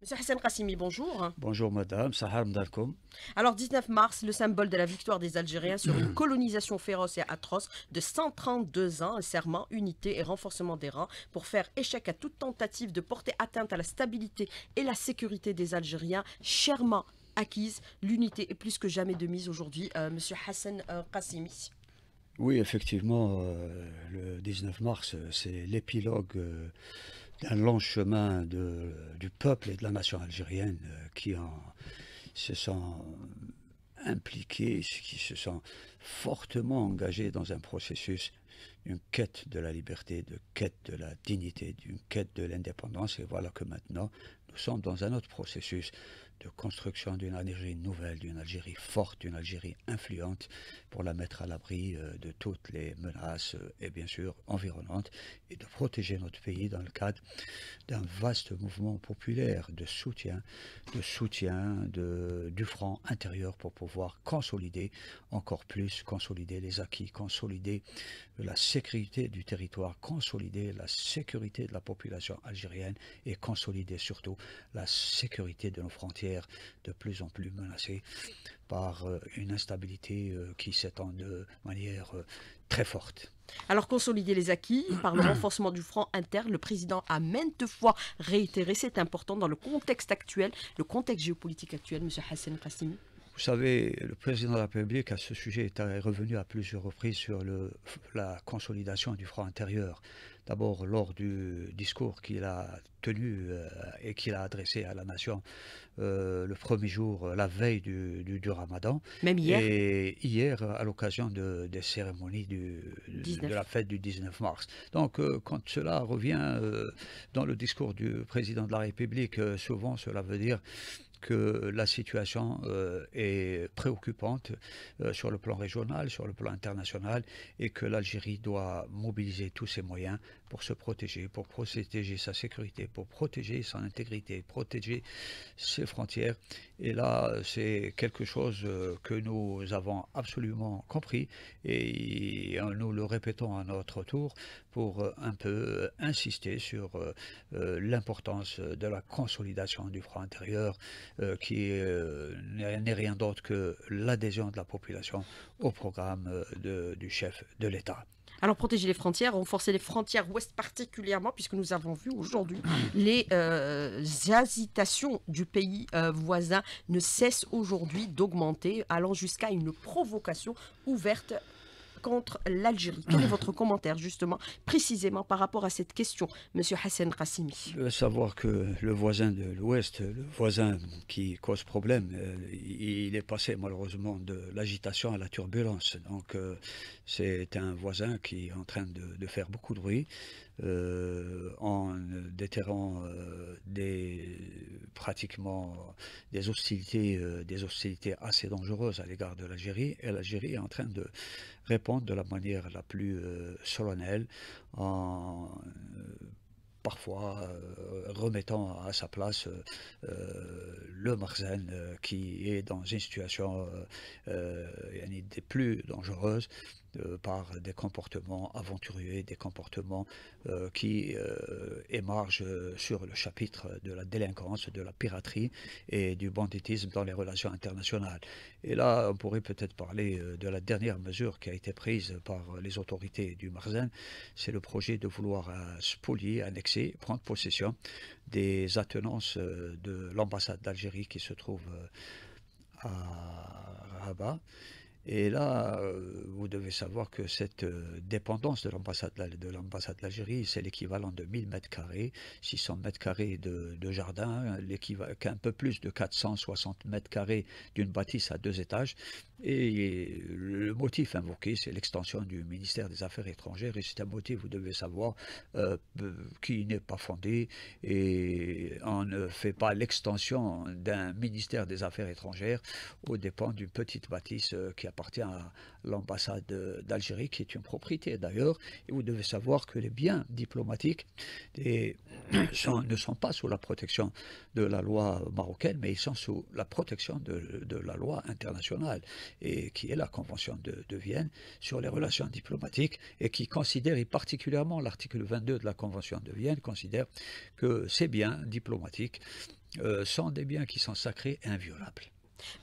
Monsieur Hassan Kassimi, bonjour. Bonjour madame, Sahar Mdalkom. Alors 19 mars, le symbole de la victoire des Algériens sur une colonisation féroce et atroce de 132 ans, serment, unité et renforcement des rangs pour faire échec à toute tentative de porter atteinte à la stabilité et la sécurité des Algériens, chèrement acquise. L'unité est plus que jamais de mise aujourd'hui. Euh, monsieur Hassan Kassimi. Euh, oui, effectivement, euh, le 19 mars, c'est l'épilogue d'un long chemin du peuple et de la nation algérienne euh, qui se sont impliqués, qui se sont fortement engagés dans un processus une quête de la liberté, de quête de la dignité, d'une quête de l'indépendance. Et voilà que maintenant, nous sommes dans un autre processus de construction d'une Algérie nouvelle, d'une Algérie forte, d'une Algérie influente, pour la mettre à l'abri euh, de toutes les menaces euh, et bien sûr environnantes, et de protéger notre pays dans le cadre d'un vaste mouvement populaire de soutien, de soutien du front intérieur pour pouvoir consolider encore plus, consolider les acquis, consolider la sécurité du territoire, consolider la sécurité de la population algérienne et consolider surtout la sécurité de nos frontières de plus en plus menacée par euh, une instabilité euh, qui s'étend de manière euh, très forte. Alors consolider les acquis par le renforcement du front interne, le président a maintes fois réitéré, c'est important dans le contexte actuel, le contexte géopolitique actuel, M. Hassan Kassimi. Vous savez, le président de la République, à ce sujet, est revenu à plusieurs reprises sur le, la consolidation du front intérieur. D'abord, lors du discours qu'il a tenu euh, et qu'il a adressé à la nation euh, le premier jour, la veille du, ramadan. Même hier Et hier, à l'occasion de, des cérémonies de, la fête du 19 mars. Donc, euh, quand cela revient dans le discours du président de la République, souvent cela veut dire que la situation euh, est préoccupante euh, sur le plan régional, sur le plan international, et que l'Algérie doit mobiliser tous ses moyens pour se protéger, pour protéger sa sécurité, pour protéger son intégrité, protéger ses frontières. Et là, c'est quelque chose euh, que nous avons absolument compris et euh, nous le répétons à notre tour pour euh, un peu insister sur l'importance de la consolidation du front intérieur qui n'est rien d'autre que l'adhésion de la population au programme du chef de l'État. Alors protéger les frontières, renforcer les frontières ouest particulièrement, puisque nous avons vu aujourd'hui hmm. les euh, du pays euh, voisin ne cessent aujourd'hui d'augmenter, allant jusqu'à une provocation ouverte contre l'Algérie. Quel est votre commentaire justement, précisément par rapport à cette question, Monsieur Hassan Rassimi euh, Savoir que le voisin de l'Ouest, le voisin qui cause problème, euh, il est passé malheureusement de l'agitation à la turbulence. Donc euh, c'est un voisin qui est en train de, de faire beaucoup de bruit. Euh, en euh, déterrant euh, des, pratiquement des hostilités, des hostilités assez dangereuses à l'égard de l'Algérie. Et l'Algérie est en train de répondre de la manière la plus solennelle en parfois remettant à sa place le Marzen qui est dans une situation des plus dangereuses euh, par des comportements aventuriers, des comportements euh, qui euh, émargent sur le chapitre de la délinquance, de la piraterie et du banditisme dans les relations internationales. Et là, on pourrait peut-être parler de la dernière mesure qui a été prise par les autorités du Marzen, c'est le projet de vouloir spolier, annexer, prendre possession des attenances de l'ambassade d'Algérie qui se trouve à Rabat et là, euh, vous devez savoir que cette euh, dépendance de l'ambassade de l'Algérie, c'est l'équivalent de 1000 mètres carrés, 600 mètres carrés de, jardin, un peu plus de 460 mètres carrés d'une bâtisse à deux étages. Et le motif invoqué, c'est l'extension du ministère des Affaires étrangères. Et c'est un motif, vous devez savoir, euh, qui n'est pas fondé. Et on ne fait pas l'extension d'un ministère des Affaires étrangères aux dépens d'une petite bâtisse qui a appartient à l'ambassade d'Algérie, qui est une propriété d'ailleurs. Et vous devez savoir que les biens diplomatiques ne sont pas sous la protection de la loi marocaine, mais ils sont sous la protection de, la loi internationale, et qui est la Convention de, Vienne sur les relations diplomatiques, et qui considère, et particulièrement l'article 22 de la Convention de Vienne, considère que ces biens diplomatiques euh, sont des biens qui sont sacrés et inviolables.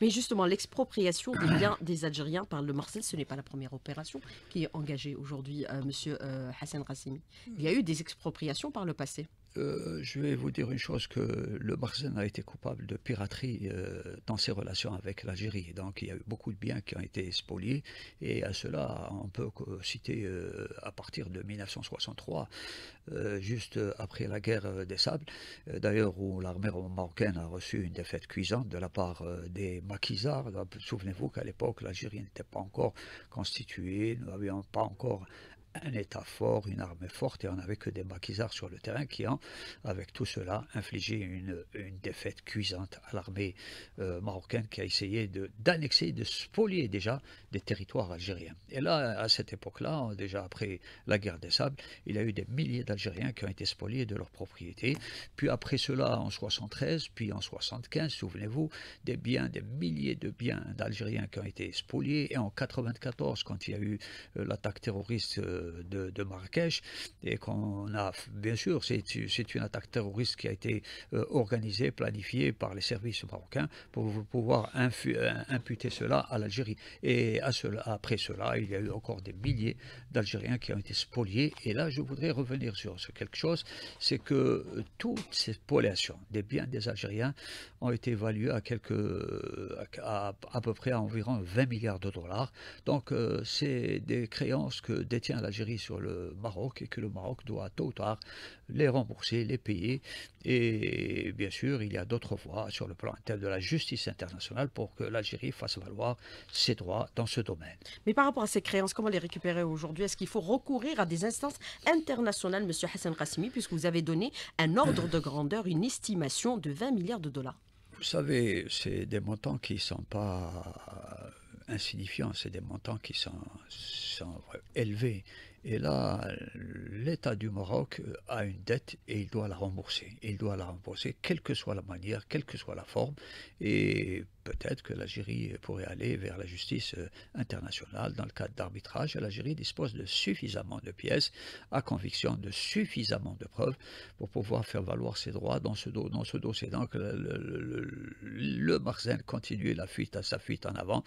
Mais justement, l'expropriation des biens des Algériens par le Marseille, ce n'est pas la première opération qui est engagée aujourd'hui, euh, M. Euh, Hassan Rassimi. Il y a eu des expropriations par le passé. Euh, je vais vous dire une chose que le marzen a été coupable de piraterie euh, dans ses relations avec l'Algérie. Donc il y a eu beaucoup de biens qui ont été spoliés et à cela on peut citer euh, à partir de 1963, juste après la guerre des Sables, d'ailleurs où l'armée marocaine a reçu une défaite cuisante de la part des maquisards. Souvenez-vous qu'à l'époque l'Algérie n'était pas encore constituée, nous n'avions pas encore un État fort, une armée forte, et on n'avait que des maquisards sur le terrain qui ont, avec tout cela, infligé une, défaite cuisante à l'armée euh, marocaine qui a essayé d'annexer, de, spolier déjà des territoires algériens. Et là, à cette époque-là, déjà après la guerre des sables, il y a eu des milliers d'Algériens qui ont été spoliés de leurs propriétés. Puis après cela, en 73, puis en 75, souvenez-vous, des biens, des milliers de biens d'Algériens qui ont été spoliés. Et en 94, quand il y a eu euh, l'attaque terroriste euh, de, Marrakech, et qu'on a, bien sûr, c'est une attaque terroriste qui a été euh, organisée, planifiée par les services marocains pour pouvoir euh, imputer cela à l'Algérie. Et après cela, il y a eu encore des milliers d'Algériens qui ont été spoliés. Et là, je voudrais revenir sur quelque chose, c'est que euh, toute cette spoliation des biens des Algériens ont été évalués à, quelques, à, à peu près à environ 20 milliards de dollars. Donc euh, c'est des créances que détient l'Algérie sur le Maroc et que le Maroc doit tôt ou tard les rembourser, les payer. Et bien sûr, il y a d'autres voies sur le plan interne de la justice internationale pour que l'Algérie fasse valoir ses droits dans ce domaine. Mais par rapport à ces créances, comment les récupérer aujourd'hui Est-ce qu'il faut recourir à des instances internationales, M. Hassan Rassimi, puisque vous avez donné un ordre de grandeur, une estimation de 20 milliards de dollars vous savez, c'est des montants qui ne sont pas euh, insignifiants, c'est des montants qui sont, sont élevés. Et là, l'État du Maroc euh, a une dette et il doit la rembourser. Il doit la rembourser, quelle que soit la manière, quelle que soit la forme. Et peut-être que l'Algérie euh, pourrait aller vers la justice euh, internationale dans le cadre d'arbitrage. L'Algérie dispose de suffisamment de pièces, à conviction de suffisamment de preuves pour pouvoir faire valoir ses droits dans ce, dossier. Donc le, le, continue la fuite, sa fuite en avant,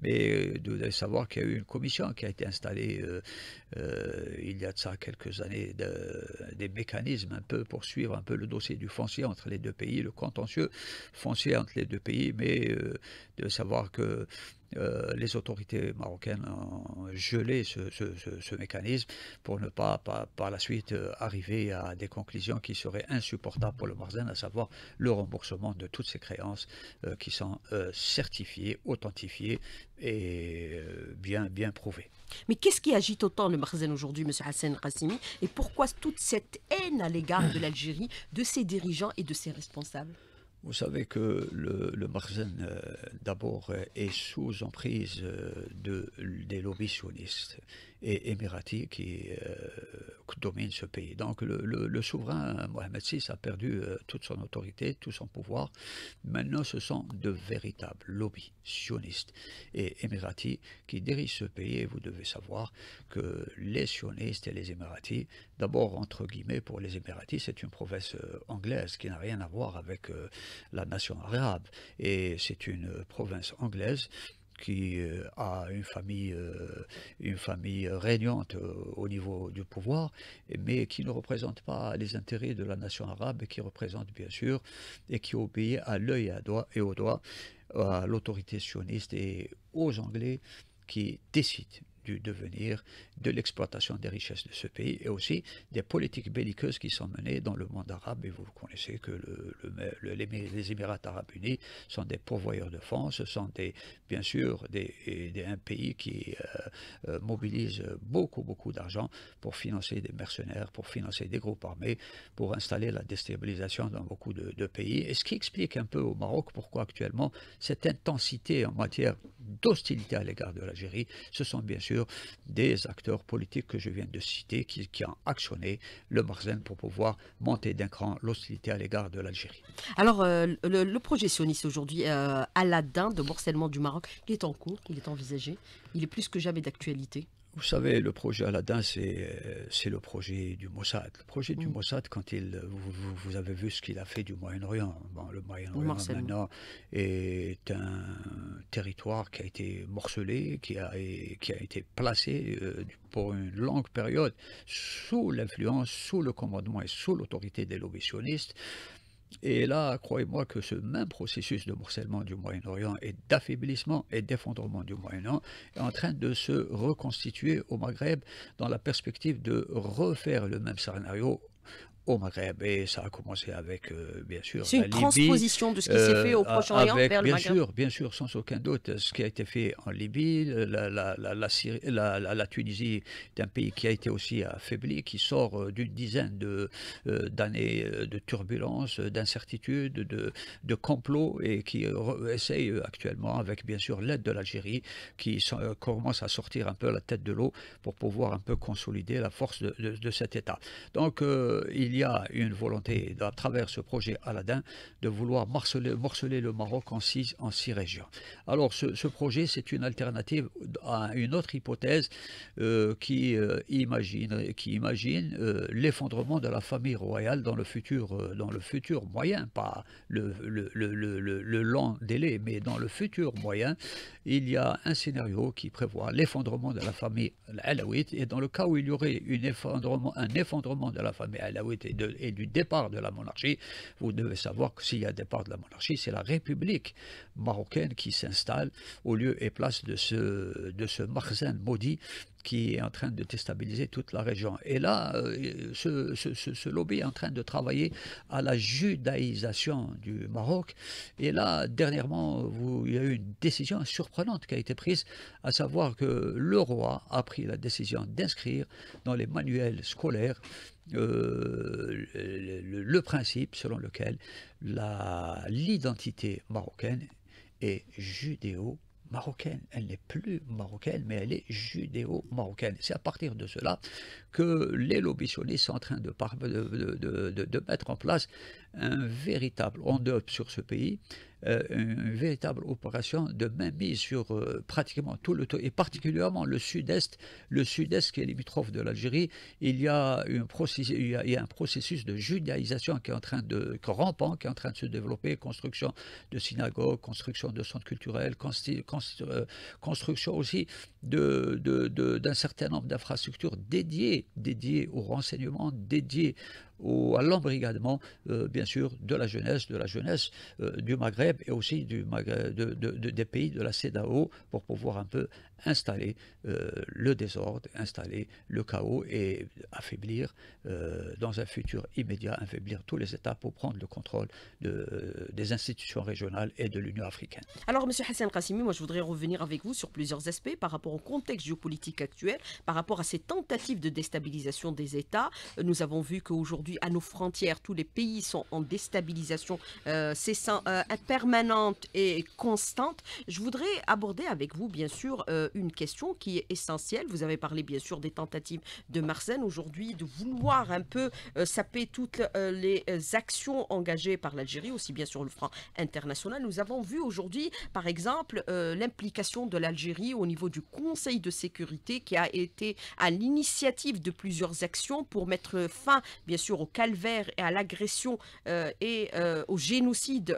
mais vous devez savoir qu'il y a eu une commission qui a été installée. Euh, il y a de ça quelques années, des mécanismes un peu pour suivre un peu le dossier du foncier entre les deux pays, le contentieux foncier entre les deux pays, mais euh, de savoir que euh, les autorités marocaines ont gelé ce, mécanisme pour ne pas, par la suite euh, arriver à des conclusions qui seraient insupportables pour le marzen à savoir le remboursement de toutes ces créances euh, qui sont certifiées, authentifiées et bien, bien prouvées. Mais qu'est-ce qui agite autant le Marzène aujourd'hui, M. Hassan Rassimi, et pourquoi toute cette haine à l'égard de l'Algérie, de ses dirigeants et de ses responsables vous savez que le, le euh, d'abord, est sous emprise euh, de, des lobbies sionistes et émiratis qui euh, dominent ce pays. Donc le, le souverain euh, Mohamed VI a perdu euh, toute son autorité, tout son pouvoir. Maintenant, ce sont de véritables lobbies sionistes et émiratis qui dirigent ce pays. Et vous devez savoir que les sionistes et les émiratis, d'abord entre guillemets pour les émiratis, c'est une province anglaise qui n'a rien à voir avec la nation arabe. Et c'est une province anglaise qui euh, a une famille, euh, une famille régnante euh, au niveau du pouvoir, mais qui ne représente pas les intérêts de la nation arabe, qui représente bien sûr et qui obéit à l'œil et au doigt à l'autorité sioniste et aux Anglais qui décident du devenir de l'exploitation des richesses de ce pays et aussi des politiques belliqueuses qui sont menées dans le monde arabe. Et vous connaissez que le, les Émirats arabes unis sont des pourvoyeurs de fonds, ce sont des, bien sûr des, un pays qui euh, euh, mobilisent beaucoup, beaucoup d'argent pour financer des mercenaires, pour financer des groupes armés, pour installer la déstabilisation dans beaucoup de, de pays. Et ce qui explique un peu au Maroc pourquoi actuellement cette intensité en matière d'hostilité à l'égard de l'Algérie, ce sont bien sûr des acteurs politiques que je viens de citer qui, ont actionné le marzen pour pouvoir monter d'un cran l'hostilité à l'égard de l'Algérie. Alors, euh, le, projet sioniste aujourd'hui, euh, Aladdin, de morcellement du Maroc, il est en cours, il est envisagé, il est plus que jamais d'actualité. Vous savez, le projet Aladdin, euh, c'est le projet du Mossad. Le projet du mm. Mossad, quand il, vous, avez vu ce qu'il a fait du Moyen-Orient. le Moyen-Orient, maintenant, est un territoire qui a été morcelé, qui a, a été placé euh, pour une longue période sous l'influence, sous le commandement et sous l'autorité des lobby sionistes. Et là, croyez-moi que ce même processus de morcellement du Moyen-Orient et d'affaiblissement et d'effondrement du Moyen-Orient est en train de se reconstituer au Maghreb dans la perspective de refaire le même scénario au Maghreb. Et ça a commencé avec, euh, bien sûr, C'est une transposition de ce qui s'est fait au euh, Proche-Orient vers le bien Maghreb. Sûr, bien sûr, sans aucun doute. Ce qui a été fait en Libye, la, la Tunisie est un pays qui a été aussi affaibli, qui sort euh, d'une dizaine de, d'années de turbulences, d'incertitudes, de, de complots, et qui essaye actuellement, avec bien sûr l'aide de l'Algérie, qui commence à sortir un peu la tête de l'eau pour pouvoir un peu consolider la force de, cet État. Donc, il il y a une volonté à travers ce projet Aladdin de vouloir morceler, le Maroc en six, en six régions. Alors ce, projet, c'est une alternative à une autre hypothèse euh, qui, euh, imagine, qui imagine euh, l'effondrement de la famille royale dans le futur, dans le futur moyen, pas le, le, long délai, mais dans le futur moyen, il y a un scénario qui prévoit l'effondrement de la famille alaouite et dans le cas où il y aurait un effondrement de la famille alaouite et, du départ de la monarchie. Vous devez savoir que s'il y a départ de la monarchie, c'est la République marocaine qui s'installe au lieu et place de ce, de ce Marzen maudit qui est en train de déstabiliser toute la région. Et là, euh, ce, lobby est en train de travailler à la judaïsation du Maroc. Et là, dernièrement, vous, il y a eu une décision surprenante qui a été prise, à savoir que le roi a pris la décision d'inscrire dans les manuels scolaires euh, le, principe selon lequel l'identité marocaine est judéo-marocaine. Elle n'est plus marocaine, mais elle est judéo-marocaine. C'est à partir de cela que les lobbies sont en train de, de, mettre en place un véritable endope sur ce pays euh, une, véritable opération de mainmise sur euh, pratiquement tout le et particulièrement le sud-est, le sud-est qui est limitrophe de l'Algérie. Il, y a, un processus de judaïsation qui est en train de qui est en train de se développer, construction de synagogues, construction de centres culturels, euh, construction aussi d'un de, certain nombre d'infrastructures dédiées, dédiées au renseignement, dédiées ou à l'embrigadement, euh, bien sûr, de la jeunesse, de la jeunesse euh, du Maghreb et aussi du des pays de la CEDAO pour pouvoir un peu installer euh, le désordre, installer le chaos et affaiblir, euh, dans un futur immédiat, affaiblir tous les États pour prendre le contrôle de, des institutions régionales et de l'Union africaine. Alors, M. Hassan Kassimi, moi je voudrais revenir avec vous sur plusieurs aspects par rapport au contexte géopolitique actuel, par rapport à ces tentatives de déstabilisation des États. Nous avons vu qu'aujourd'hui, à nos frontières, tous les pays sont en déstabilisation euh, c'est permanente et constante. Je voudrais aborder avec vous, bien sûr, une question qui est essentielle. Vous avez parlé bien sûr des tentatives de Marseille aujourd'hui de vouloir un peu euh, saper toutes euh, les euh, actions engagées par l'Algérie, aussi bien sur le front international. Nous avons vu aujourd'hui, par exemple, l'implication de l'Algérie au niveau du Conseil de sécurité qui a été à l'initiative de plusieurs actions pour mettre fin, bien sûr, au calvaire et à l'agression et au génocide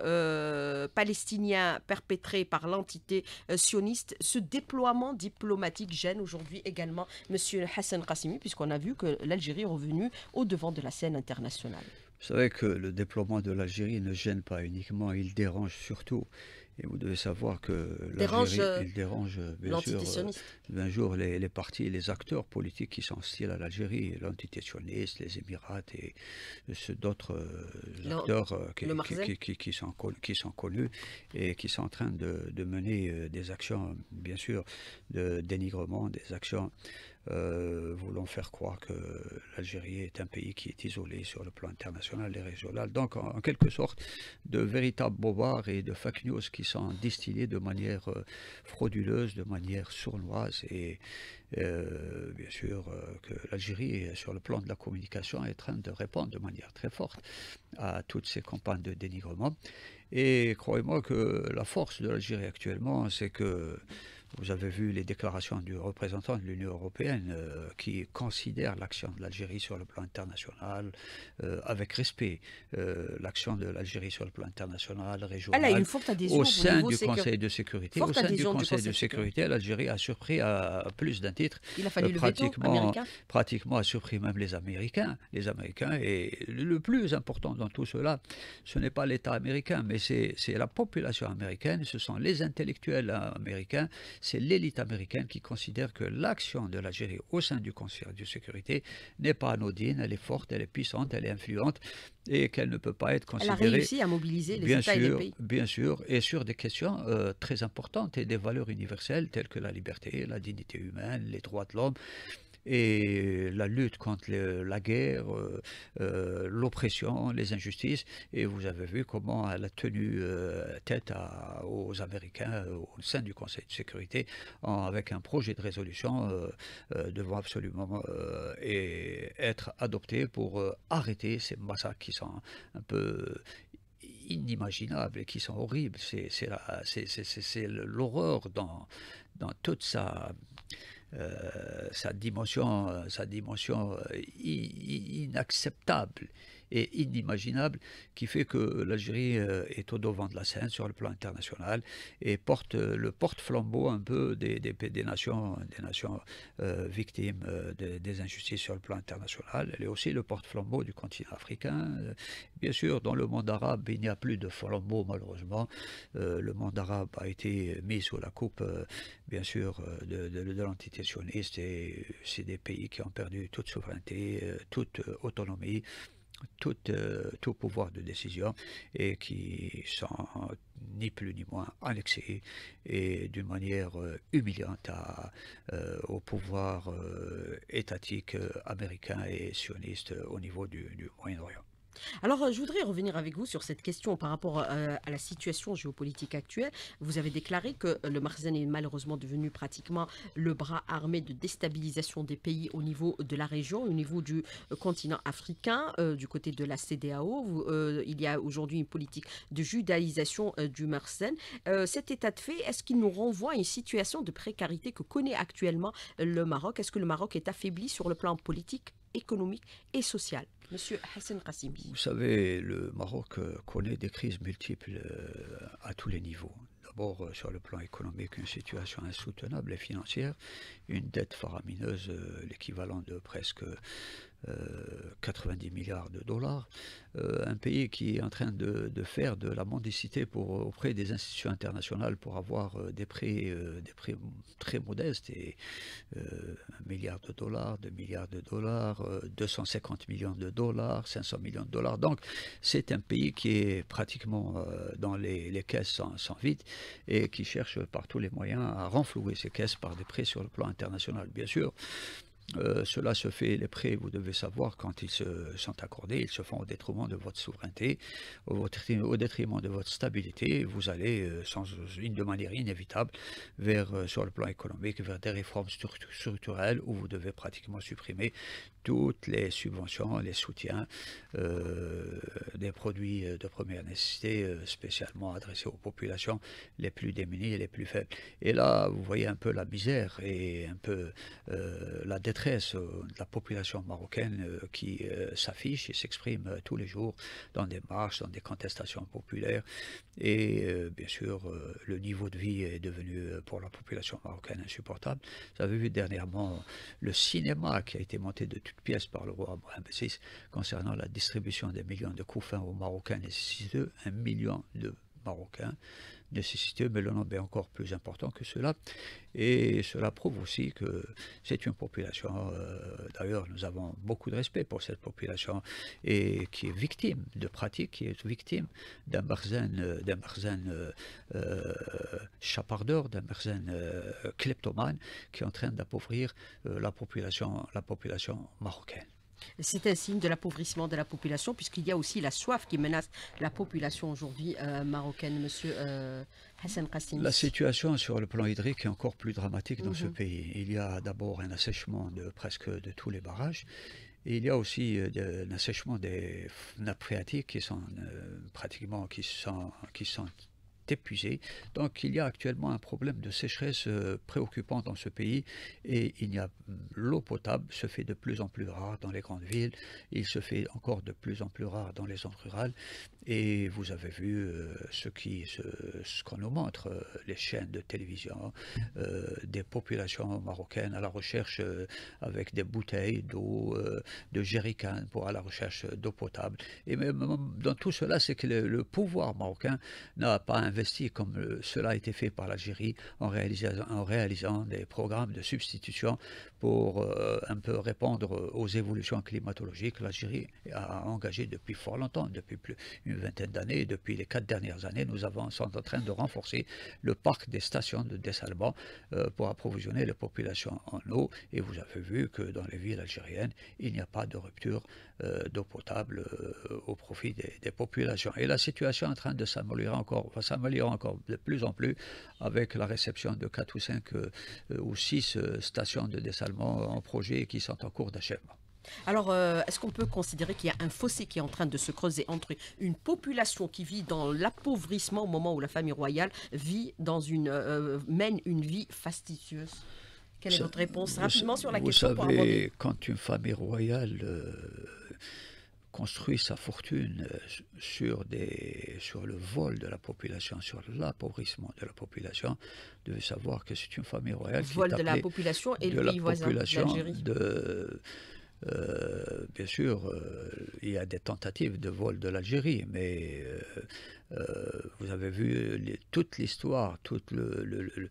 palestinien perpétré par l'entité sioniste. Ce déploiement déploiement diplomatique gêne aujourd'hui également M. Hassan Qassimi, puisqu'on a vu que l'Algérie est revenue au devant de la scène internationale. Vous savez que le déploiement de l'Algérie ne gêne pas uniquement, il dérange surtout. Et vous devez savoir que dérange, euh, dérange euh, bien sûr euh, jour les, partis les acteurs politiques qui sont styles à l'Algérie, l'antitationniste, les Émirats et d'autres acteurs qui, qui, sont, qui sont connus et qui sont en train de, de mener des actions, bien sûr, de dénigrement, des actions voulons euh, voulant faire croire que l'Algérie est un pays qui est isolé sur le plan international et régional. Donc, en, quelque sorte, de véritables bobards et de fake news qui sont distillés de manière euh, frauduleuse, de manière sournoise. Et euh, bien sûr que l'Algérie, sur le plan de la communication, est en train de répondre de manière très forte à toutes ces campagnes de dénigrement. Et croyez-moi que la force de l'Algérie actuellement, c'est que vous avez vu les déclarations du représentant de l'Union européenne euh, qui considère l'action de l'Algérie sur le plan international euh, avec respect. Euh, l'action de l'Algérie sur le plan international, régional, au sein du Conseil de sécurité. au sein du Conseil, de sécurité, l'Algérie a surpris à, plus d'un titre. Il a fallu le pratiquement, veto américain. pratiquement a surpris même les Américains. Les Américains et le plus important dans tout cela, ce n'est pas l'État américain, mais c'est la population américaine, ce sont les intellectuels américains c'est l'élite américaine qui considère que l'action de l'Algérie au sein du Conseil de sécurité n'est pas anodine, elle est forte, elle est puissante, elle est influente et qu'elle ne peut pas être considérée. Elle a réussi à mobiliser les bien États sûr, et pays. Bien sûr, et sur des questions euh, très importantes et des valeurs universelles telles que la liberté, la dignité humaine, les droits de l'homme et la lutte contre la guerre, euh, euh, l'oppression, les injustices. Et vous avez vu comment elle a tenu euh, tête aux Américains au sein du Conseil de sécurité avec un projet de résolution devant absolument et être adopté pour arrêter ces massacres qui sont un peu inimaginables et qui sont horribles. C'est l'horreur dans, dans toute sa euh, sa dimension, euh, sa dimension euh, inacceptable et inimaginable qui fait que l'Algérie euh, est au devant de la scène sur le plan international et porte euh, le porte-flambeau un peu des, des, des nations, des nations euh, victimes des, injustices sur le plan international. Elle est aussi le porte-flambeau du continent africain. Bien sûr, dans le monde arabe, il n'y a plus de flambeau malheureusement. le monde arabe a été mis sous la coupe, bien sûr, de, de, sioniste et c'est des pays qui ont perdu toute souveraineté, toute autonomie tout, euh, tout, pouvoir de décision et qui sont ni plus ni moins annexés et d'une manière euh, humiliante euh, au pouvoir étatique américain et sioniste au niveau du Moyen-Orient. Alors, euh, je voudrais revenir avec vous sur cette question par rapport euh, à la situation géopolitique actuelle. Vous avez déclaré que euh, le Maroc est malheureusement devenu pratiquement le bras armé de déstabilisation des pays au niveau de la région, au niveau du continent africain, du côté de la CDAO. il y a aujourd'hui une politique de judaïsation du Maroc. cet état de fait, est-ce qu'il nous renvoie à une situation de précarité que connaît actuellement le Maroc Est-ce que le Maroc est affaibli sur le plan politique économique et sociale. Monsieur Hassan Qassimi. Vous savez, le Maroc euh, connaît des crises multiples euh, à tous les niveaux. D'abord, euh, sur le plan économique, une situation insoutenable et financière, une dette faramineuse, l'équivalent de presque 90 euh, milliards de dollars, euh, un pays qui est en train de, faire de la mendicité pour, auprès des institutions internationales pour avoir euh, des prix, des très modestes, et, 1 milliard de dollars, 2 milliards de dollars, 250 millions de dollars, 500 millions de dollars. Donc c'est un pays qui est pratiquement dans les, caisses sans, sans vide et qui cherche par tous les moyens à renflouer ses caisses par des prêts sur le plan international. Bien sûr, euh, cela se fait, les prêts, vous devez savoir, quand ils se sont accordés, ils se font au détriment de votre souveraineté, au, détriment de votre stabilité. Vous allez, euh, sans, de manière inévitable, vers, euh, sur le plan économique, vers des réformes structurelles où vous devez pratiquement supprimer toutes les subventions, les soutiens des produits de première nécessité, spécialement adressés aux populations les plus démunies et les plus faibles. Et là, vous voyez un peu la misère et un peu la détresse euh, de la population marocaine euh, qui euh, s'affiche et s'exprime tous les jours dans des marches, dans des contestations populaires. Et bien sûr, le niveau de vie est devenu pour la population marocaine insupportable. Vous avez vu dernièrement le cinéma qui a été monté de toutes pièces par le roi Mohamed VI concernant la distribution des millions de couffins aux Marocains nécessiteux, un million de Marocains nécessité mais le nombre est encore plus important que cela. Et cela prouve aussi que c'est une population, euh, d'ailleurs nous avons beaucoup de respect pour cette population, et qui est victime de pratiques, qui est victime d'un barzen, euh, d'un euh, chapardeur, d'un barzen kleptoman kleptomane, qui est en train d'appauvrir la, population, la population marocaine. C'est un signe de l'appauvrissement de la population, puisqu'il y a aussi la soif qui menace la population aujourd'hui euh, marocaine, monsieur euh, Hassan Kassim. La situation sur le plan hydrique est encore plus dramatique dans ce mhm. pays. Il y a d'abord un assèchement de presque de tous les barrages. Et il y a aussi euh, un assèchement des nappes phréatiques qui sont pratiquement qui sont, qui sont épuisé. Donc il y a actuellement un problème de sécheresse euh, préoccupant dans ce pays et il y a hum, l'eau potable se fait de plus en plus rare dans les grandes villes, il se fait encore de plus en plus rare dans les zones rurales et vous avez vu euh, ce qu'on ce, ce nous montre, euh, les chaînes de télévision, euh, des populations marocaines à la recherche avec des bouteilles d'eau, de jerrycans pour à la recherche d'eau potable. Et même dans tout cela, c'est que le, le, pouvoir marocain n'a pas investi comme cela a été fait par l'Algérie en réalisant, en réalisant des programmes de substitution pour euh, un peu répondre aux évolutions climatologiques. L'Algérie a engagé depuis fort longtemps, depuis plus une vingtaine d'années, depuis les quatre dernières années, nous avons, sommes en train de renforcer le parc des stations de dessalement euh, pour approvisionner les populations en eau. Et vous avez vu que dans les villes algériennes, il n'y a pas de rupture euh, d'eau potable au profit des, populations. Et la situation est en train de s'améliorer encore, va s'améliorer encore de plus en plus avec la réception de quatre ou cinq ou six stations de dessalement en projet et qui sont en cours d'achèvement. Alors, euh, est-ce qu'on peut considérer qu'il y a un fossé qui est en train de se creuser entre une population qui vit dans l'appauvrissement au moment où la famille royale vit dans une, euh, euh, mène une vie fastidieuse Quelle est votre réponse rapidement sur la question Vous savez, quand une famille royale construit sa fortune euh, sur, des, sur le vol de la population, sur l'appauvrissement de la population, de savoir que c'est une famille royale vol de la population et le pays voisin, de euh, bien sûr, euh, il y a des tentatives de vol de l'Algérie, mais euh, euh, vous avez vu euh, toute l'histoire tout le,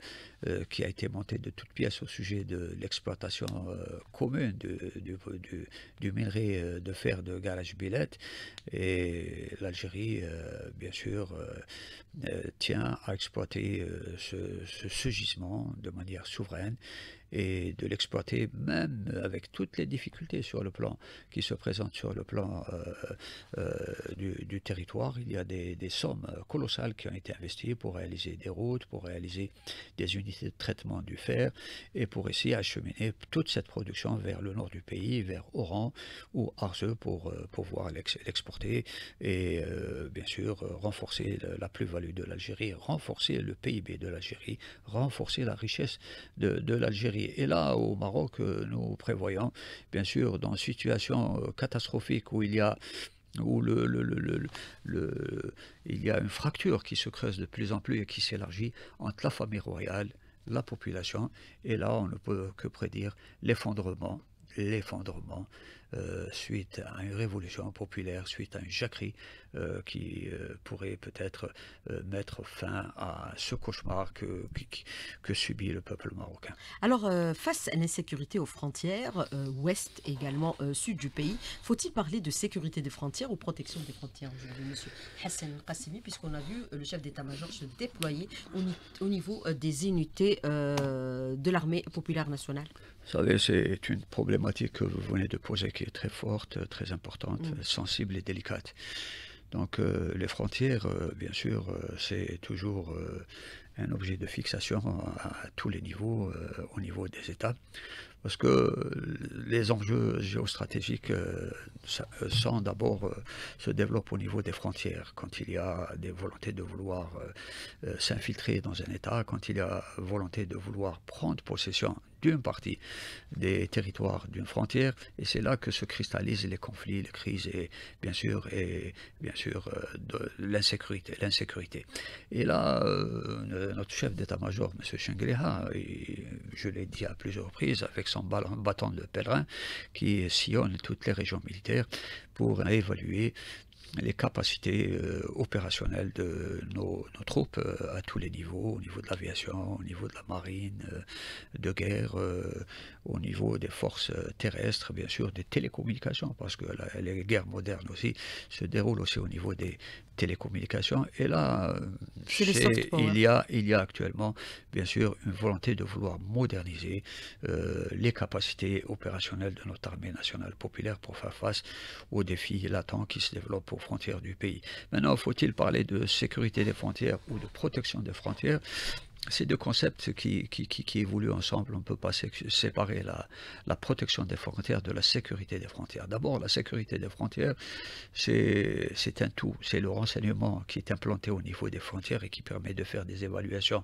euh, qui a été montée de toutes pièces au sujet de l'exploitation commune du, du, du, minerai de fer de Garage Billet. Et l'Algérie, bien sûr, tient à exploiter ce, ce, gisement de manière souveraine et de l'exploiter même avec toutes les difficultés sur le plan qui se présentent sur le plan du, territoire. Il y a des, des euh, colossales qui ont été investies pour réaliser des routes, pour réaliser des unités de traitement du fer et pour essayer cheminer toute cette production vers le nord du pays, vers Oran ou Arzeux pour euh, pouvoir l'exporter et euh, bien sûr renforcer la plus-value de l'Algérie, renforcer le PIB de l'Algérie, renforcer la richesse de, de l'Algérie. Et là, au Maroc, nous prévoyons, bien sûr, dans une situation catastrophique où il y a où il y a une fracture qui se creuse de plus en plus et qui s'élargit entre la famille royale, la population, et là on ne peut que prédire l'effondrement, l'effondrement euh, suite à une révolution populaire, suite à un jacquerie euh, qui euh, pourrait peut-être mettre fin à ce cauchemar que, subit le peuple marocain. Alors, face à l'insécurité aux frontières, ouest également sud du pays, faut-il parler de sécurité des frontières ou protection des frontières aujourd'hui, monsieur Hassan Kassimi, puisqu'on a vu le chef d'état-major se déployer au niveau des unités de l'armée populaire nationale vous savez, c'est une problématique que vous venez de poser qui est très forte, très importante, mm. sensible et délicate. Donc euh, les frontières, euh, bien sûr, euh, c'est toujours un objet de fixation à tous les niveaux, au niveau des États, parce que les enjeux géostratégiques euh, euh, sont d'abord euh, se développent au niveau des frontières. Quand il y a des volontés de vouloir s'infiltrer dans un État, quand il y a volonté de vouloir prendre possession d'une partie des territoires d'une frontière, et c'est là que se cristallisent les conflits, les crises et bien sûr et bien sûr l'insécurité, l'insécurité. Et là, notre chef d'état-major, M. Shengleha, je l'ai dit à plusieurs reprises, avec son bâton de pèlerin qui sillonne toutes les régions militaires pour évaluer les capacités euh, opérationnelles de nos, troupes euh, à tous les niveaux, au niveau de l'aviation, au niveau de la marine, euh, de guerre, au niveau des forces euh, terrestres, bien sûr, des télécommunications, parce que les guerres modernes aussi se déroulent aussi au niveau des télécommunications. Et là, euh, il hein. y, a, il y a actuellement, bien sûr, une volonté de vouloir moderniser euh, les capacités opérationnelles de notre armée nationale populaire pour faire face aux défis latents qui se développent aux frontières du pays. Maintenant, faut-il parler de sécurité des frontières ou de protection des frontières ces deux concepts qui, qui, qui, évoluent ensemble, on ne peut pas séparer la, la, protection des frontières de la sécurité des frontières. D'abord, la sécurité des frontières, c'est un tout. C'est le renseignement qui est implanté au niveau des frontières et qui permet de faire des évaluations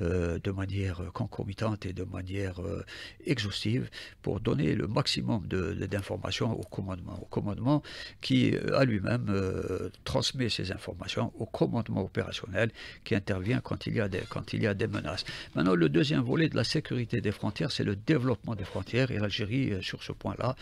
euh, de manière concomitante et de manière euh, exhaustive pour donner le maximum d'informations au commandement. Au commandement qui, euh, à lui-même, transmet ces informations au commandement opérationnel qui intervient quand il y a des, quand il y a des menaces. Maintenant, le deuxième volet de la sécurité des frontières, c'est le développement des frontières. Et l'Algérie, euh, sur ce point-là,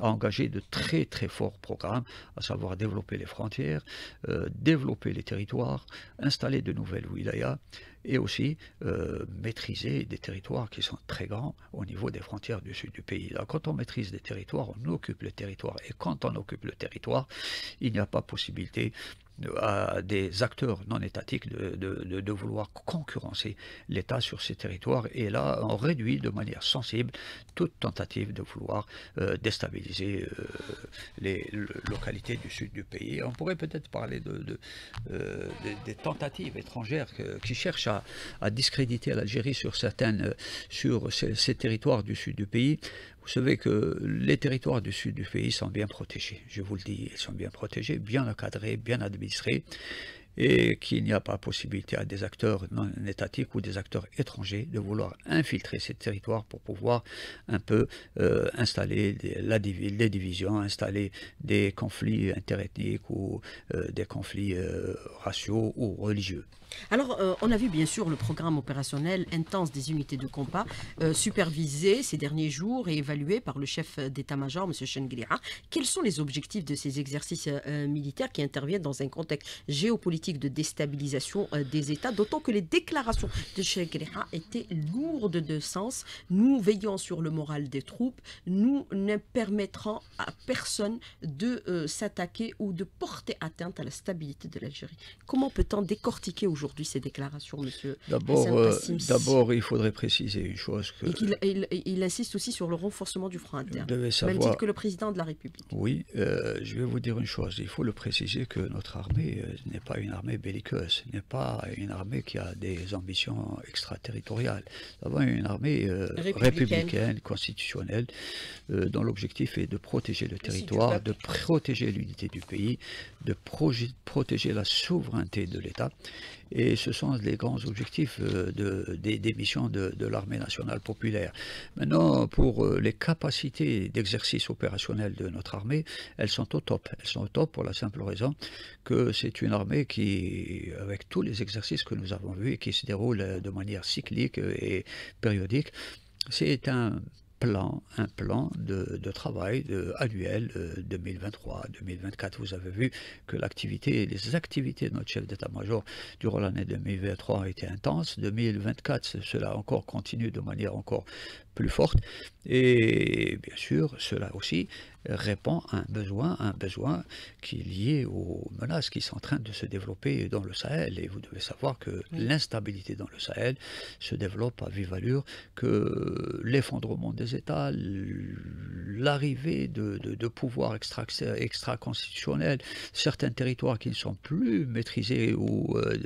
a engagé de très très forts programmes, à savoir développer les frontières, euh, développer les territoires, installer de nouvelles wilayas et aussi euh, maîtriser des territoires qui sont très grands au niveau des frontières du sud du pays. quand on maîtrise des territoires, on occupe le territoire. Et quand on occupe le territoire, il n'y a pas possibilité à des acteurs non étatiques de, vouloir concurrencer l'État sur ces territoires. Et là, on réduit de manière sensible toute tentative de vouloir euh, déstabiliser euh, les localités du sud du pays. on pourrait peut-être parler de, euh, des, tentatives étrangères qui cherchent à, discréditer l'Algérie sur certaines, sur ces territoires du sud du pays. Vous savez que les territoires du sud du pays sont bien protégés, je vous le dis, ils sont bien protégés, bien encadrés, bien administrés et qu'il n'y a pas possibilité à des acteurs non étatiques ou des acteurs étrangers de vouloir infiltrer ces territoires pour pouvoir un peu euh, installer des, des divisions, installer des conflits interethniques ou euh, des conflits euh, raciaux ou religieux. Alors, on a vu bien sûr le programme opérationnel intense des unités de combat supervisé ces derniers jours et évalué par le chef d'état-major, M. Chengriha. Quels sont les objectifs de ces exercices militaires qui interviennent dans un contexte géopolitique de déstabilisation euh, des États, d'autant que les déclarations de Cheikh étaient lourdes de sens. Nous veillons sur le moral des troupes, nous ne permettrons à personne de euh, s'attaquer ou de porter atteinte à la stabilité de l'Algérie. Comment peut-on décortiquer aujourd'hui ces déclarations, monsieur D'abord, euh, d'abord, il faudrait préciser une chose Il, insiste aussi sur le renforcement du front interne, vous devez savoir... même que le président de la République. Oui, je vais vous dire une chose, il faut le préciser que notre armée n'est pas une armée belliqueuse, n'est pas une armée qui a des ambitions extraterritoriales. Nous avons une armée euh, républicaine. constitutionnelle, euh, dont l'objectif est de protéger le, territoire, de protéger l'unité du pays, de protéger la souveraineté de l'État. Et ce sont les grands objectifs euh, des, missions de l'armée nationale populaire. Maintenant, pour les capacités d'exercice opérationnel de notre armée, elles sont au top. Elles sont au top pour la simple raison que c'est une armée qui avec tous les exercices que nous avons vus et qui se déroulent de manière cyclique et périodique, c'est un plan, un plan de, travail annuel 2023-2024. Euh, Vous avez vu que l'activité, les activités de notre chef d'état-major durant l'année 2023 été intenses. 2024, cela encore continue de manière encore plus forte. Et bien sûr, cela aussi répond à un besoin, un besoin qui est lié aux menaces qui sont en train de se développer dans le Sahel. Et vous devez savoir que l'instabilité dans le Sahel se développe à vive allure, que l'effondrement des États, l'arrivée de, de, pouvoirs extra-constitutionnels, certains territoires qui ne sont plus maîtrisés ou euh,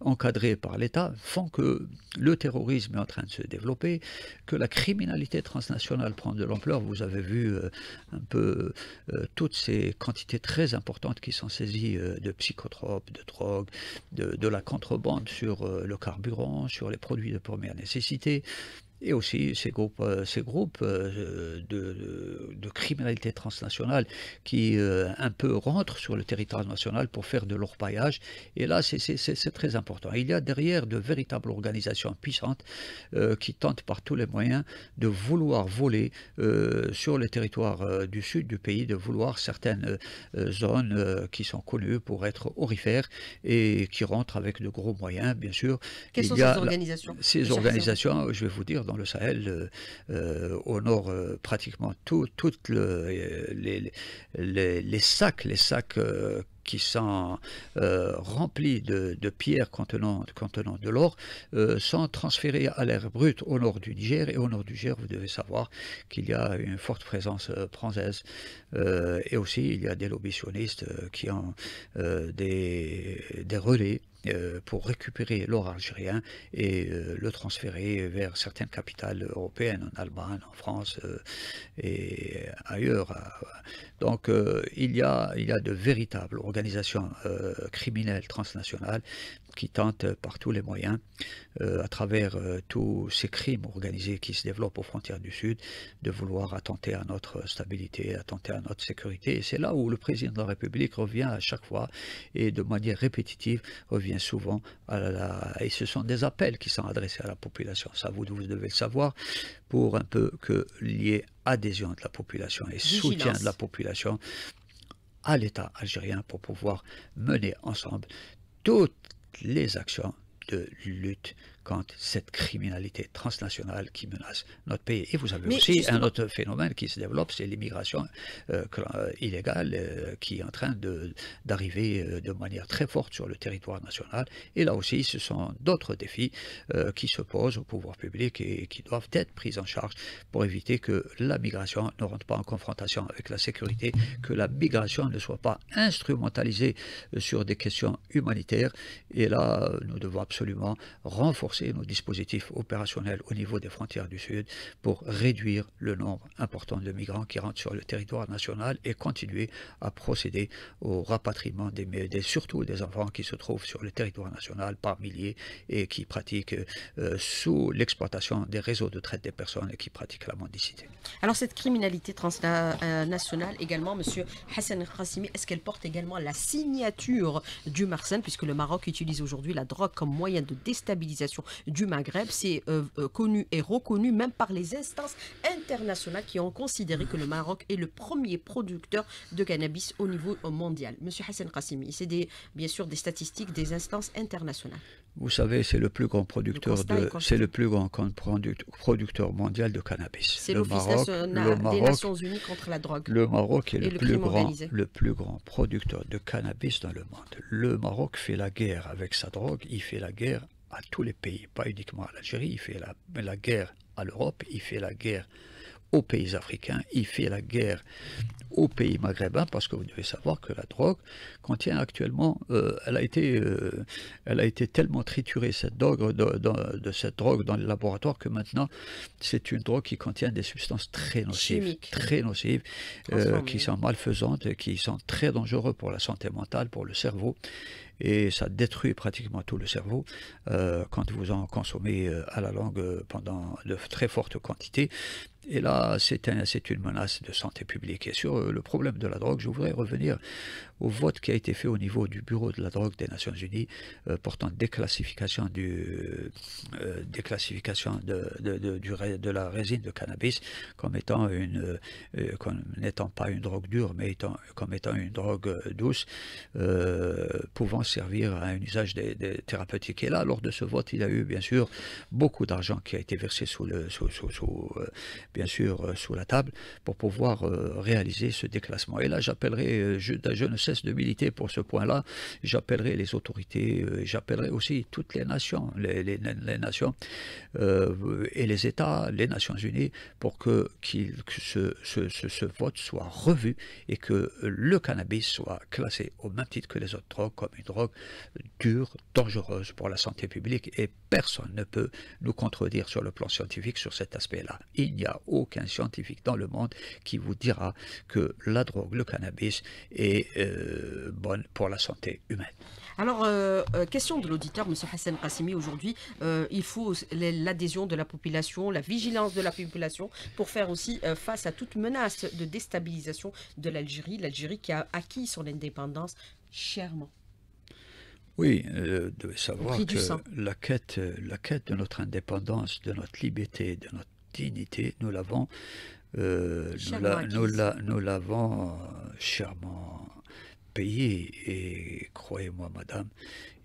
encadrés par l'État, font que le terrorisme est en train de se développer, que la criminalité criminalité transnationale prend de l'ampleur. Vous avez vu euh, un peu euh, toutes ces quantités très importantes qui sont saisies euh, de psychotropes, de drogues, de, de la contrebande sur le carburant, sur les produits de première nécessité et aussi ces groupes, euh, euh, de, criminalité transnationale qui euh, un peu rentrent sur le territoire national pour faire de l'orpaillage. Et là, c'est très important. Il y a derrière de véritables organisations puissantes qui tentent par tous les moyens de vouloir voler sur le territoire du sud du pays, de vouloir certaines zones qui sont connues pour être orifères et qui rentrent avec de gros moyens, bien sûr. Quelles sont ces organisations Ces organisations, je vais vous dire, le Sahel, euh, euh, au nord, euh, pratiquement tout, les, sacs, les sacs qui sont remplis de, pierres contenant, contenant de l'or sont transférés à l'air brut au nord du Niger. Et au nord du Niger, vous devez savoir qu'il y a une forte présence française. et aussi, il y a des lobby sionistes qui ont des, des relais euh, pour récupérer l'or algérien et euh, le transférer vers certaines capitales européennes, en Allemagne, en France euh, et ailleurs. Donc il, y a, il y a de véritables organisations criminelles transnationales qui tente par tous les moyens, euh, à travers euh, tous ces crimes organisés qui se développent aux frontières du Sud, de vouloir attenter à notre stabilité, attenter à notre sécurité. Et c'est là où le président de la République revient à chaque fois et de manière répétitive revient souvent à la... Et ce sont des appels qui sont adressés à la population. Ça, vous, devez le savoir, pour un peu que lier adhésion de la population et soutien de la population à l'État algérien pour pouvoir mener ensemble toutes les actions de lutte quand cette criminalité transnationale qui menace notre pays. Et vous avez aussi un autre phénomène qui se développe, c'est l'immigration euh, euh, illégale euh, qui est en train d'arriver de, manière très forte sur le territoire national. Et là aussi, ce sont d'autres défis qui se posent au pouvoir public et qui doivent être pris en charge pour éviter que la migration ne rentre pas en confrontation avec la sécurité, que la migration ne soit pas instrumentalisée sur des questions humanitaires. Et là, nous devons absolument renforcer nos dispositifs opérationnels au niveau des frontières du Sud pour réduire le nombre important de migrants qui rentrent sur le territoire national et continuer à procéder au rapatriement des, des surtout des enfants qui se trouvent sur le territoire national par milliers et qui pratiquent euh, sous l'exploitation des réseaux de traite des personnes et qui pratiquent la mendicité. Alors cette criminalité transnationale également, Monsieur Hassan Khassimi, est-ce qu'elle porte également la signature du Marsen puisque le Maroc utilise aujourd'hui la drogue comme moyen de déstabilisation du Maghreb. C'est euh, euh, connu et reconnu même par les instances internationales qui ont considéré que le Maroc est le premier producteur de cannabis au niveau mondial. Monsieur Hassan Kassimi, c'est bien sûr des statistiques des instances internationales. Vous savez, c'est le plus grand producteur de, c'est le plus grand producteur mondial de cannabis. C'est l'Office des Nations Unies contre la drogue. Le Maroc est le, plus grand, le plus grand producteur de cannabis dans le monde. Le Maroc fait la guerre avec sa drogue, il fait la guerre à tous les pays, pas uniquement à l'Algérie. Il fait la, la guerre à l'Europe, il fait la guerre aux pays africains, il fait la guerre aux pays maghrébins, parce que vous devez savoir que la drogue contient actuellement, euh, elle, a été, euh, elle a été tellement triturée, cette drogue, euh, de, cette drogue dans les laboratoires, que maintenant, c'est une drogue qui contient des substances très nocives, très nocives, qui sont malfaisantes, qui sont très dangereuses pour la santé mentale, pour le cerveau, et ça détruit pratiquement tout le cerveau euh, quand vous en consommez euh, à la langue euh, pendant de très fortes quantités. Et là, c'est une menace de santé publique. Et sur euh, le problème de la drogue, je voudrais revenir au vote qui a été fait au niveau du Bureau de la drogue des Nations Unies euh, portant déclassification, euh, de, la résine de cannabis comme étant une, n'étant pas une drogue dure, mais comme étant une drogue douce, pouvant servir à un usage des, Et là, lors de ce vote, il y a eu bien sûr beaucoup d'argent qui a été versé sous le bien sûr, euh, sous la table pour pouvoir euh, réaliser ce déclassement. Et là, j'appellerai, euh, je, ne cesse de militer pour ce point-là, j'appellerai les autorités, j'appellerai aussi toutes les nations, les, nations et les États, les Nations Unies, pour que, ce, vote soit revu et que le cannabis soit classé au même titre que les autres drogues comme une drogue dure, dangereuse pour la santé publique et personne ne peut nous contredire sur le plan scientifique sur cet aspect-là. Il n'y a aucun scientifique dans le monde qui vous dira que la drogue, le cannabis, est euh, bonne pour la santé humaine. Alors, euh, euh, question de l'auditeur, M. Hassan Kassimi, aujourd'hui, il faut l'adhésion de la population, la vigilance de la population pour faire aussi face à toute menace de déstabilisation de l'Algérie, l'Algérie qui a acquis son indépendance chèrement. Oui, euh, vous savoir que la quête, la quête de notre indépendance, de notre liberté, de notre nous l'avons euh, nous l'avons euh, chèrement payé. Et croyez-moi, madame,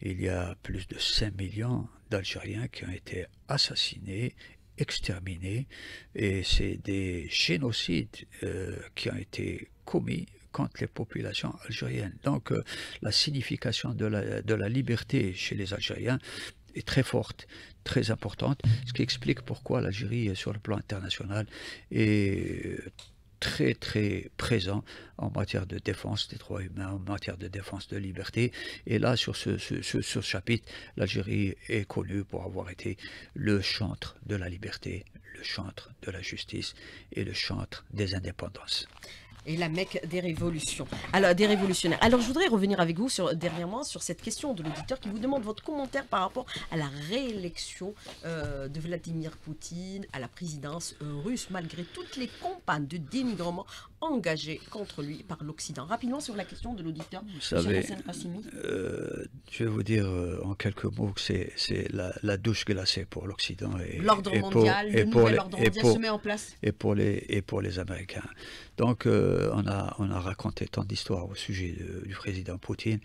il y a plus de 5 millions d'Algériens qui ont été assassinés, exterminés, et c'est des génocides euh, qui ont été commis contre les populations algériennes. Donc la signification de la liberté chez les Algériens, est très forte, très importante, ce qui explique pourquoi l'Algérie, sur le plan international, est euh, très très présent en matière de défense des droits humains, en matière de défense de liberté. Et là, sur ce, ce chapitre, l'Algérie est connue pour avoir été le chantre de la liberté, le chantre de la justice et le chantre des indépendances et la Mecque des révolutions. Alors, des révolutionnaires. Alors, je voudrais revenir avec vous sur, dernièrement sur cette question de l'auditeur qui vous demande votre commentaire par rapport à la réélection euh, de Vladimir Poutine à la présidence euh, russe, malgré toutes les campagnes de dénigrement engagé contre lui par l'Occident. Rapidement sur la question de l'auditeur. Euh, je vais vous dire euh, en quelques mots que c'est la, la, douche glacée pour l'Occident et l'ordre mondial, et le pour nouvel ordre mondial se met en place et pour les et pour les Américains. Donc euh, on a on a raconté tant d'histoires au sujet du président Poutine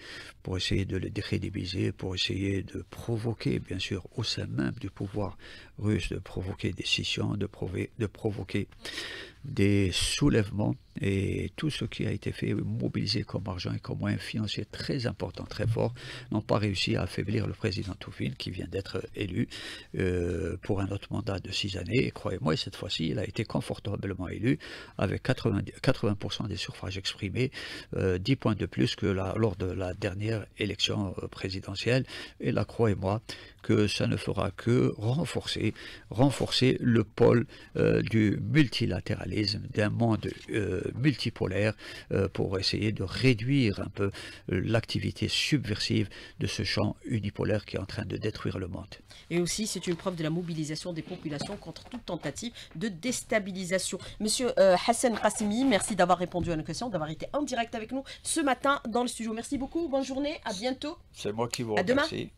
pour essayer de le décrédibiliser, pour essayer de provoquer bien sûr au sein même du pouvoir russe de provoquer des scissions, de, de provoquer des soulèvements et tout ce qui a été fait, mobilisé comme argent et comme moyen financier très important, très fort, n'ont pas réussi à affaiblir le président Toufin qui vient d'être élu euh, pour un autre mandat de six années. Et croyez-moi, cette fois-ci, il a été confortablement élu avec 80%, des suffrages exprimés, 10 euh, points de plus que lors de la dernière élection euh, présidentielle. Et là, croyez-moi que ça ne fera que renforcer, renforcer le pôle du multilatéralisme d'un monde multipolaire euh, pour essayer de réduire un peu euh, l'activité subversive de ce champ unipolaire qui est en train de détruire le monde. Et aussi, c'est une preuve de la mobilisation des populations contre toute tentative de déstabilisation. Monsieur euh, Hassan Kassimi, merci d'avoir répondu à nos questions, d'avoir été en direct avec nous ce matin dans le studio. Merci beaucoup, bonne journée, à bientôt. C'est moi qui vous remercie. À demain.